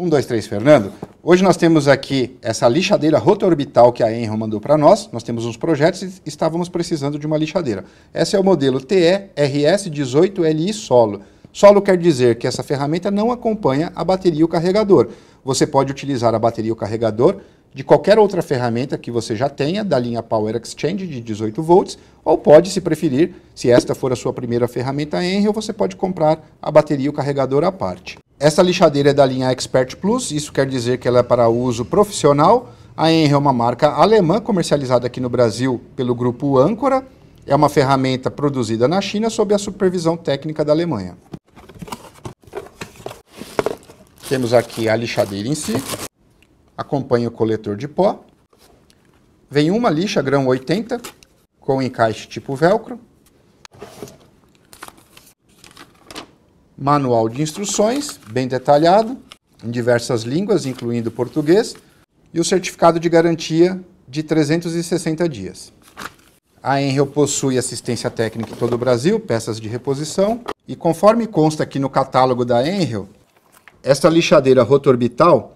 Um, dois, três, Fernando. Hoje nós temos aqui essa lixadeira rotorbital que a Enro mandou para nós. Nós temos uns projetos e estávamos precisando de uma lixadeira. Essa é o modelo TE-RS18LI Solo. Solo quer dizer que essa ferramenta não acompanha a bateria e o carregador. Você pode utilizar a bateria e o carregador de qualquer outra ferramenta que você já tenha, da linha Power Exchange de 18 volts, ou pode, se preferir, se esta for a sua primeira ferramenta Enel, você pode comprar a bateria e o carregador à parte. Essa lixadeira é da linha Expert Plus, isso quer dizer que ela é para uso profissional. A Enel é uma marca alemã comercializada aqui no Brasil pelo grupo Ancora. É uma ferramenta produzida na China sob a supervisão técnica da Alemanha. Temos aqui a lixadeira em si, acompanha o coletor de pó. Vem uma lixa grão 80 com encaixe tipo velcro. Manual de instruções, bem detalhado, em diversas línguas, incluindo português, e o certificado de garantia de 360 dias. A Enel possui assistência técnica em todo o Brasil, peças de reposição, e conforme consta aqui no catálogo da Enel, esta lixadeira rotorbital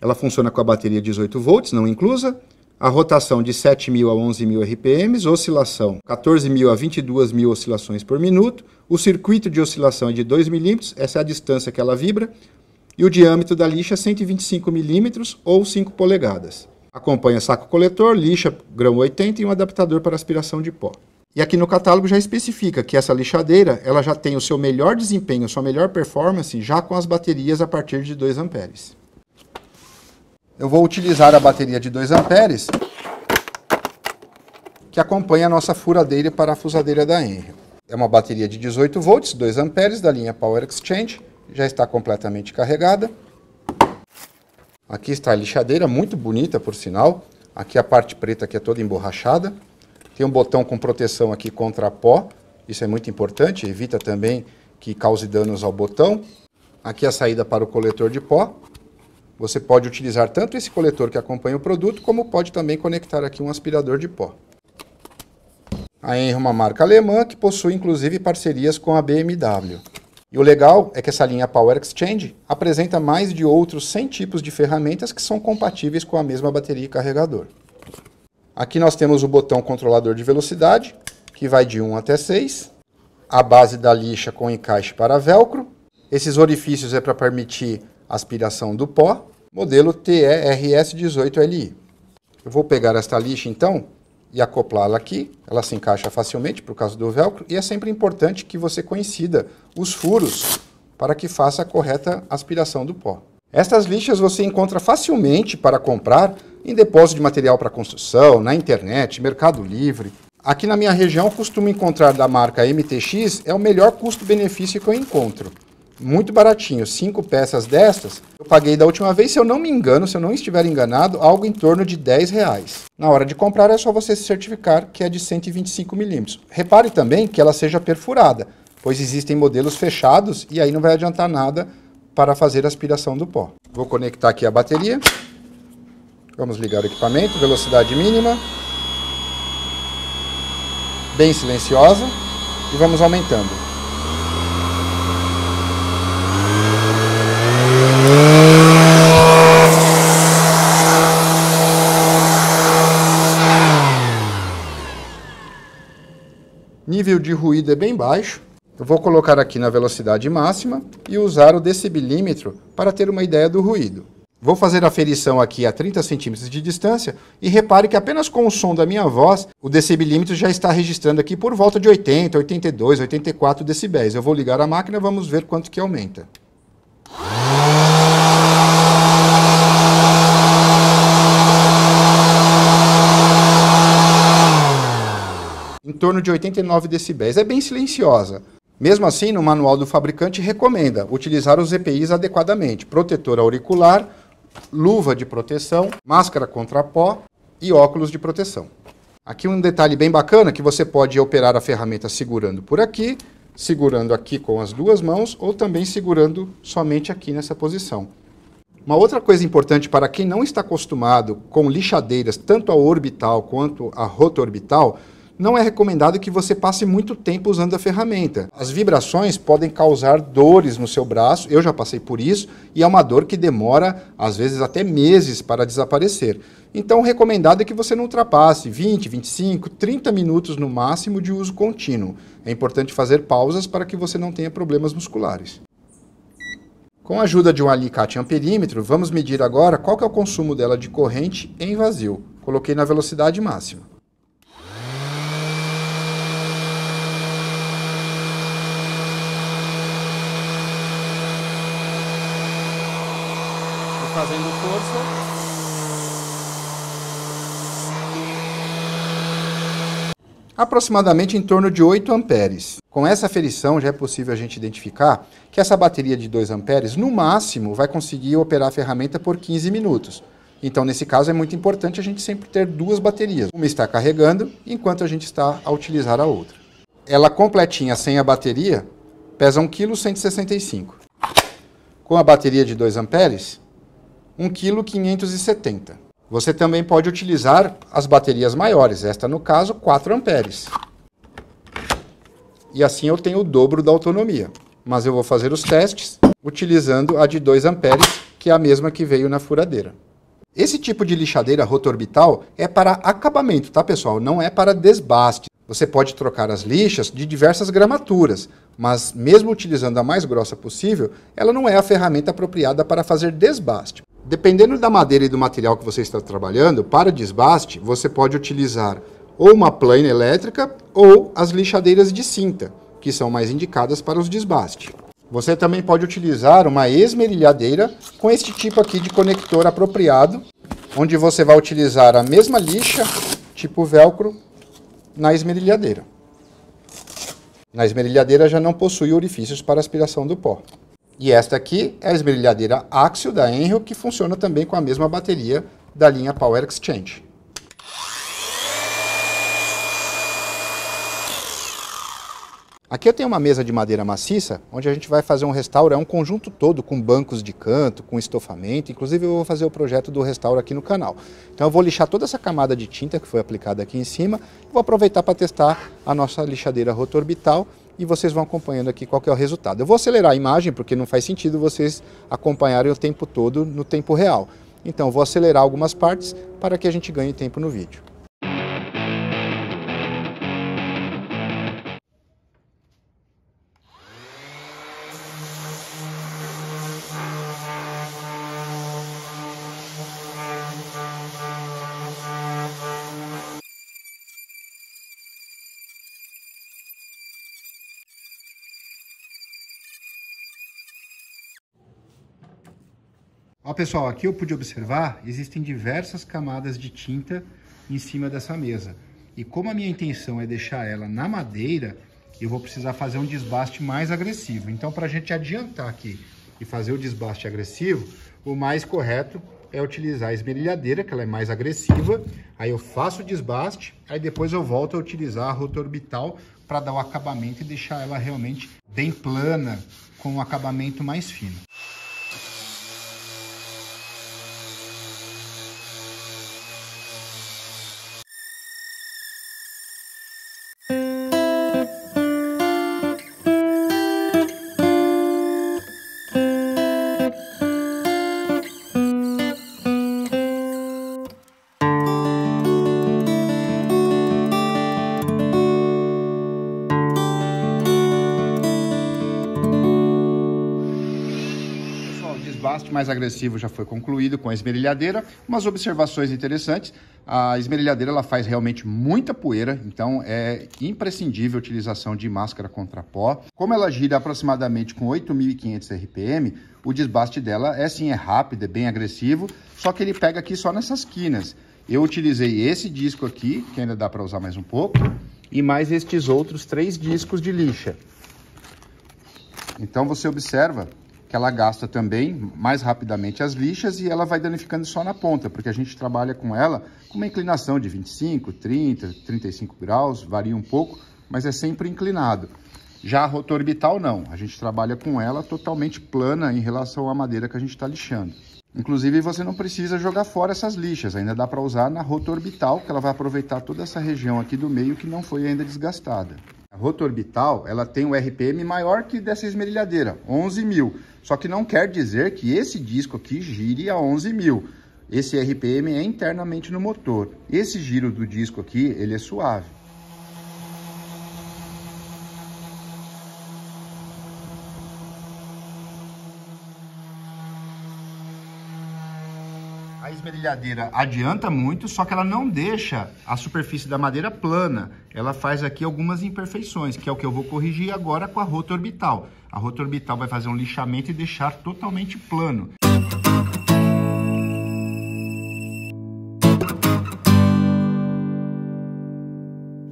ela funciona com a bateria 18 volts, não inclusa, a rotação de 7.000 a 11.000 RPMs, oscilação 14.000 a 22.000 oscilações por minuto, o circuito de oscilação é de 2 milímetros, essa é a distância que ela vibra, e o diâmetro da lixa é 125 milímetros ou 5 polegadas. Acompanha saco coletor, lixa grão 80 e um adaptador para aspiração de pó. E aqui no catálogo já especifica que essa lixadeira ela já tem o seu melhor desempenho, sua melhor performance já com as baterias a partir de 2 amperes eu vou utilizar a bateria de 2 amperes que acompanha a nossa furadeira e parafusadeira da Enrio. É uma bateria de 18 volts, 2 amperes da linha Power Exchange, já está completamente carregada. Aqui está a lixadeira, muito bonita por sinal. Aqui a parte preta que é toda emborrachada. Tem um botão com proteção aqui contra pó, isso é muito importante, evita também que cause danos ao botão. Aqui é a saída para o coletor de pó, você pode utilizar tanto esse coletor que acompanha o produto, como pode também conectar aqui um aspirador de pó. A Enro é uma marca alemã que possui inclusive parcerias com a BMW. E o legal é que essa linha Power Exchange apresenta mais de outros 100 tipos de ferramentas que são compatíveis com a mesma bateria e carregador. Aqui nós temos o botão controlador de velocidade, que vai de 1 até 6. A base da lixa com encaixe para velcro. Esses orifícios é para permitir aspiração do pó, modelo TERS18LI. Eu vou pegar esta lixa então e acoplá-la aqui, ela se encaixa facilmente por causa do velcro, e é sempre importante que você coincida os furos para que faça a correta aspiração do pó. Estas lixas você encontra facilmente para comprar em depósito de material para construção, na internet, mercado livre. Aqui na minha região costumo encontrar da marca MTX, é o melhor custo-benefício que eu encontro muito baratinho, cinco peças destas, eu paguei da última vez, se eu não me engano, se eu não estiver enganado, algo em torno de 10 reais. Na hora de comprar é só você se certificar que é de 125 milímetros. Repare também que ela seja perfurada, pois existem modelos fechados e aí não vai adiantar nada para fazer a aspiração do pó. Vou conectar aqui a bateria. Vamos ligar o equipamento, velocidade mínima. Bem silenciosa. E vamos aumentando. nível de ruído é bem baixo. Eu vou colocar aqui na velocidade máxima e usar o decibilímetro para ter uma ideia do ruído. Vou fazer a ferição aqui a 30 centímetros de distância e repare que apenas com o som da minha voz, o decibilímetro já está registrando aqui por volta de 80, 82, 84 decibéis. Eu vou ligar a máquina, vamos ver quanto que aumenta. torno de 89 decibéis. É bem silenciosa. Mesmo assim, no manual do fabricante recomenda utilizar os EPIs adequadamente: protetor auricular, luva de proteção, máscara contra pó e óculos de proteção. Aqui um detalhe bem bacana que você pode operar a ferramenta segurando por aqui, segurando aqui com as duas mãos ou também segurando somente aqui nessa posição. Uma outra coisa importante para quem não está acostumado com lixadeiras, tanto a orbital quanto a rotorbital, não é recomendado que você passe muito tempo usando a ferramenta. As vibrações podem causar dores no seu braço, eu já passei por isso, e é uma dor que demora, às vezes, até meses para desaparecer. Então, recomendado é que você não ultrapasse 20, 25, 30 minutos no máximo de uso contínuo. É importante fazer pausas para que você não tenha problemas musculares. Com a ajuda de um alicate amperímetro, vamos medir agora qual é o consumo dela de corrente em vazio. Coloquei na velocidade máxima. fazendo força. Aproximadamente em torno de 8 amperes. Com essa ferição já é possível a gente identificar que essa bateria de 2 amperes, no máximo, vai conseguir operar a ferramenta por 15 minutos. Então, nesse caso, é muito importante a gente sempre ter duas baterias. Uma está carregando, enquanto a gente está a utilizar a outra. Ela completinha sem a bateria pesa 1,165 kg. Com a bateria de 2 amperes, 1,570 kg. Você também pode utilizar as baterias maiores, esta no caso 4 amperes. E assim eu tenho o dobro da autonomia. Mas eu vou fazer os testes utilizando a de 2 amperes, que é a mesma que veio na furadeira. Esse tipo de lixadeira rotorbital é para acabamento, tá pessoal? Não é para desbaste. Você pode trocar as lixas de diversas gramaturas, mas mesmo utilizando a mais grossa possível, ela não é a ferramenta apropriada para fazer desbaste. Dependendo da madeira e do material que você está trabalhando, para desbaste, você pode utilizar ou uma plana elétrica ou as lixadeiras de cinta, que são mais indicadas para os desbastes. Você também pode utilizar uma esmerilhadeira com este tipo aqui de conector apropriado, onde você vai utilizar a mesma lixa, tipo velcro, na esmerilhadeira. Na esmerilhadeira já não possui orifícios para aspiração do pó. E esta aqui é a esmerilhadeira Axio da Enel, que funciona também com a mesma bateria da linha Power Exchange. Aqui eu tenho uma mesa de madeira maciça, onde a gente vai fazer um restauro, é um conjunto todo com bancos de canto, com estofamento, inclusive eu vou fazer o projeto do restauro aqui no canal. Então eu vou lixar toda essa camada de tinta que foi aplicada aqui em cima, vou aproveitar para testar a nossa lixadeira rotorbital e vocês vão acompanhando aqui qual é o resultado. Eu vou acelerar a imagem porque não faz sentido vocês acompanharem o tempo todo no tempo real. Então vou acelerar algumas partes para que a gente ganhe tempo no vídeo. Ó, pessoal, aqui eu pude observar, existem diversas camadas de tinta em cima dessa mesa. E como a minha intenção é deixar ela na madeira, eu vou precisar fazer um desbaste mais agressivo. Então, para a gente adiantar aqui e fazer o desbaste agressivo, o mais correto é utilizar a esmerilhadeira, que ela é mais agressiva. Aí eu faço o desbaste, aí depois eu volto a utilizar a rota orbital para dar o acabamento e deixar ela realmente bem plana, com um acabamento mais fino. agressivo já foi concluído com a esmerilhadeira, umas observações interessantes. A esmerilhadeira ela faz realmente muita poeira, então é imprescindível a utilização de máscara contra pó. Como ela gira aproximadamente com 8.500 RPM, o desbaste dela é sim é rápido, é bem agressivo, só que ele pega aqui só nessas quinas. Eu utilizei esse disco aqui, que ainda dá para usar mais um pouco, e mais estes outros três discos de lixa. Então você observa ela gasta também mais rapidamente as lixas e ela vai danificando só na ponta, porque a gente trabalha com ela com uma inclinação de 25, 30, 35 graus, varia um pouco, mas é sempre inclinado. Já a rota orbital não, a gente trabalha com ela totalmente plana em relação à madeira que a gente está lixando. Inclusive você não precisa jogar fora essas lixas, ainda dá para usar na rota orbital, que ela vai aproveitar toda essa região aqui do meio que não foi ainda desgastada. Rotor orbital, ela tem um RPM maior que dessa esmerilhadeira, 11 mil. Só que não quer dizer que esse disco aqui gire a 11 mil. Esse RPM é internamente no motor. Esse giro do disco aqui, ele é suave. A esmerilhadeira adianta muito, só que ela não deixa a superfície da madeira plana. Ela faz aqui algumas imperfeições, que é o que eu vou corrigir agora com a rota orbital. A rota orbital vai fazer um lixamento e deixar totalmente plano.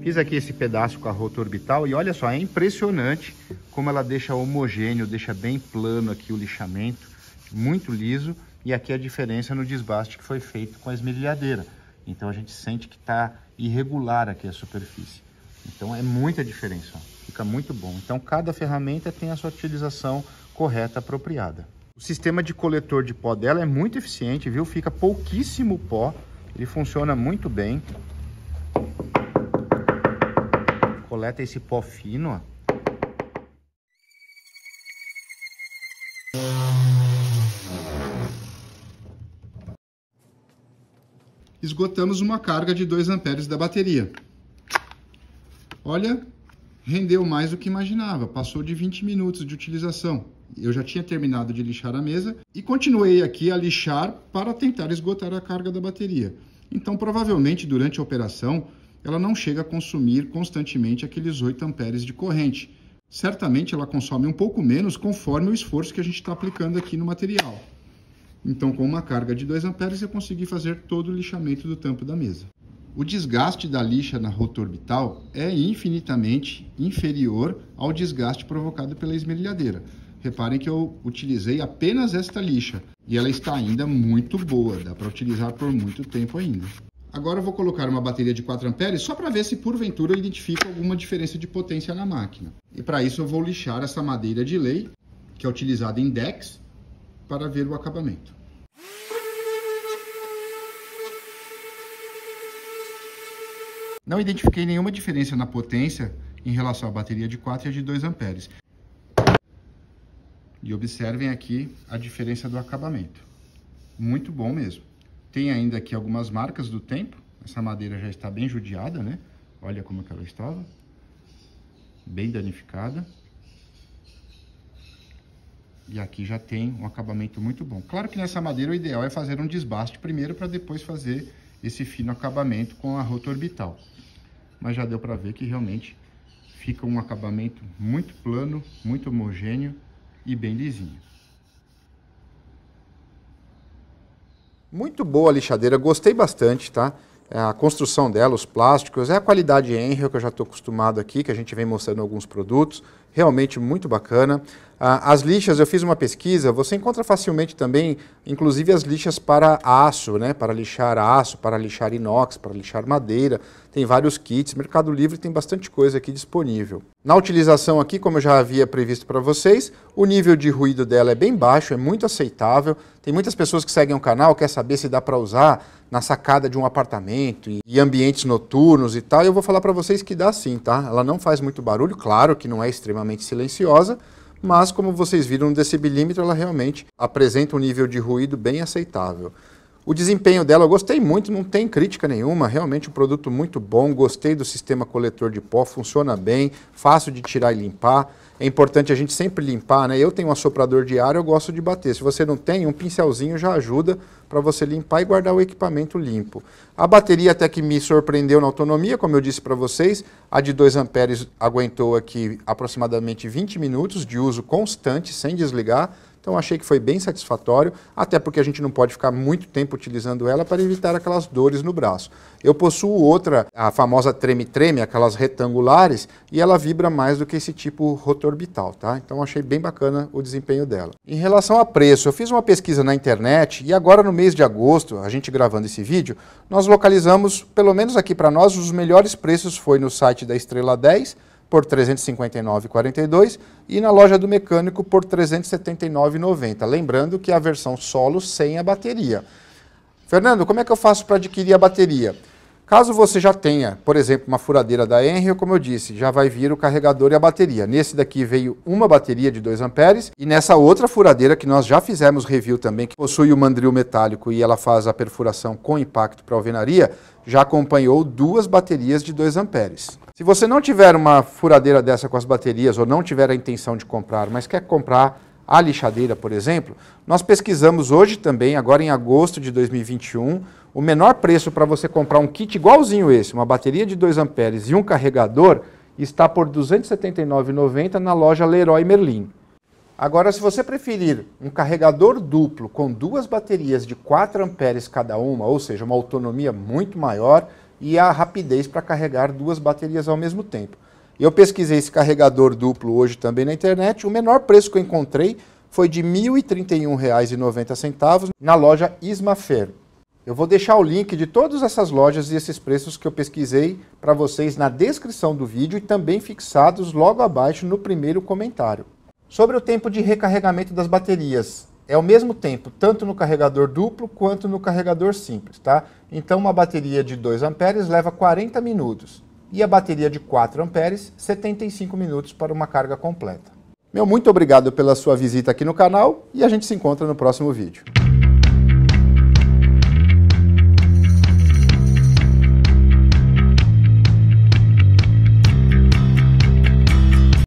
Fiz aqui esse pedaço com a rota orbital e olha só, é impressionante como ela deixa homogêneo, deixa bem plano aqui o lixamento, muito liso. E aqui a diferença no desbaste que foi feito com a esmerilhadeira. Então a gente sente que está irregular aqui a superfície. Então é muita diferença, ó. fica muito bom. Então cada ferramenta tem a sua utilização correta, apropriada. O sistema de coletor de pó dela é muito eficiente, viu? Fica pouquíssimo pó, ele funciona muito bem. Coleta esse pó fino, ó. esgotamos uma carga de 2 amperes da bateria. Olha, rendeu mais do que imaginava, passou de 20 minutos de utilização. Eu já tinha terminado de lixar a mesa e continuei aqui a lixar para tentar esgotar a carga da bateria. Então, provavelmente, durante a operação, ela não chega a consumir constantemente aqueles 8 amperes de corrente. Certamente ela consome um pouco menos conforme o esforço que a gente está aplicando aqui no material. Então, com uma carga de 2 amperes, eu consegui fazer todo o lixamento do tampo da mesa. O desgaste da lixa na rota orbital é infinitamente inferior ao desgaste provocado pela esmerilhadeira. Reparem que eu utilizei apenas esta lixa e ela está ainda muito boa, dá para utilizar por muito tempo ainda. Agora eu vou colocar uma bateria de 4 amperes só para ver se porventura eu identifico alguma diferença de potência na máquina. E para isso eu vou lixar essa madeira de lei, que é utilizada em decks, para ver o acabamento. Não identifiquei nenhuma diferença na potência em relação à bateria de 4 e a de 2 amperes. E observem aqui a diferença do acabamento. Muito bom mesmo. Tem ainda aqui algumas marcas do tempo. Essa madeira já está bem judiada, né? Olha como ela estava. Bem danificada. E aqui já tem um acabamento muito bom. Claro que nessa madeira o ideal é fazer um desbaste primeiro para depois fazer esse fino acabamento com a rota orbital. Mas já deu para ver que realmente fica um acabamento muito plano, muito homogêneo e bem lisinho. Muito boa a lixadeira, gostei bastante, tá? É, a construção dela, os plásticos, é a qualidade Enrio que eu já estou acostumado aqui, que a gente vem mostrando alguns produtos realmente muito bacana. Ah, as lixas, eu fiz uma pesquisa, você encontra facilmente também, inclusive as lixas para aço, né? para lixar aço, para lixar inox, para lixar madeira. Tem vários kits, Mercado Livre tem bastante coisa aqui disponível. Na utilização aqui, como eu já havia previsto para vocês, o nível de ruído dela é bem baixo, é muito aceitável. Tem muitas pessoas que seguem o canal, quer saber se dá para usar na sacada de um apartamento e ambientes noturnos e tal. eu vou falar para vocês que dá sim, tá? Ela não faz muito barulho, claro que não é extremamente extremamente silenciosa, mas como vocês viram no decibelímetro, ela realmente apresenta um nível de ruído bem aceitável. O desempenho dela eu gostei muito, não tem crítica nenhuma, realmente um produto muito bom, gostei do sistema coletor de pó, funciona bem, fácil de tirar e limpar. É importante a gente sempre limpar, né? Eu tenho um assoprador de ar, eu gosto de bater. Se você não tem, um pincelzinho já ajuda para você limpar e guardar o equipamento limpo. A bateria até que me surpreendeu na autonomia, como eu disse para vocês, a de 2 amperes aguentou aqui aproximadamente 20 minutos de uso constante, sem desligar, então achei que foi bem satisfatório, até porque a gente não pode ficar muito tempo utilizando ela para evitar aquelas dores no braço. Eu possuo outra, a famosa treme-treme, aquelas retangulares, e ela vibra mais do que esse tipo rotorbital, tá? Então achei bem bacana o desempenho dela. Em relação a preço, eu fiz uma pesquisa na internet e agora no mês de agosto, a gente gravando esse vídeo, nós localizamos, pelo menos aqui para nós, os melhores preços foi no site da Estrela 10, por 359,42 e na loja do mecânico por 379,90. Lembrando que é a versão solo sem a bateria. Fernando, como é que eu faço para adquirir a bateria? Caso você já tenha, por exemplo, uma furadeira da Enri, como eu disse, já vai vir o carregador e a bateria. Nesse daqui veio uma bateria de 2 amperes e nessa outra furadeira que nós já fizemos review também, que possui o mandril metálico e ela faz a perfuração com impacto para alvenaria, já acompanhou duas baterias de 2 amperes. Se você não tiver uma furadeira dessa com as baterias ou não tiver a intenção de comprar, mas quer comprar a lixadeira, por exemplo, nós pesquisamos hoje também, agora em agosto de 2021, o menor preço para você comprar um kit igualzinho esse, uma bateria de 2 amperes e um carregador, está por R$ 279,90 na loja Leroy Merlin. Agora, se você preferir um carregador duplo com duas baterias de 4 amperes cada uma, ou seja, uma autonomia muito maior, e a rapidez para carregar duas baterias ao mesmo tempo. Eu pesquisei esse carregador duplo hoje também na internet. O menor preço que eu encontrei foi de R$ 1.031,90 na loja Ismafer. Eu vou deixar o link de todas essas lojas e esses preços que eu pesquisei para vocês na descrição do vídeo e também fixados logo abaixo no primeiro comentário. Sobre o tempo de recarregamento das baterias, é ao mesmo tempo, tanto no carregador duplo quanto no carregador simples, tá? Então uma bateria de 2 amperes leva 40 minutos e a bateria de 4 amperes 75 minutos para uma carga completa. Meu muito obrigado pela sua visita aqui no canal e a gente se encontra no próximo vídeo.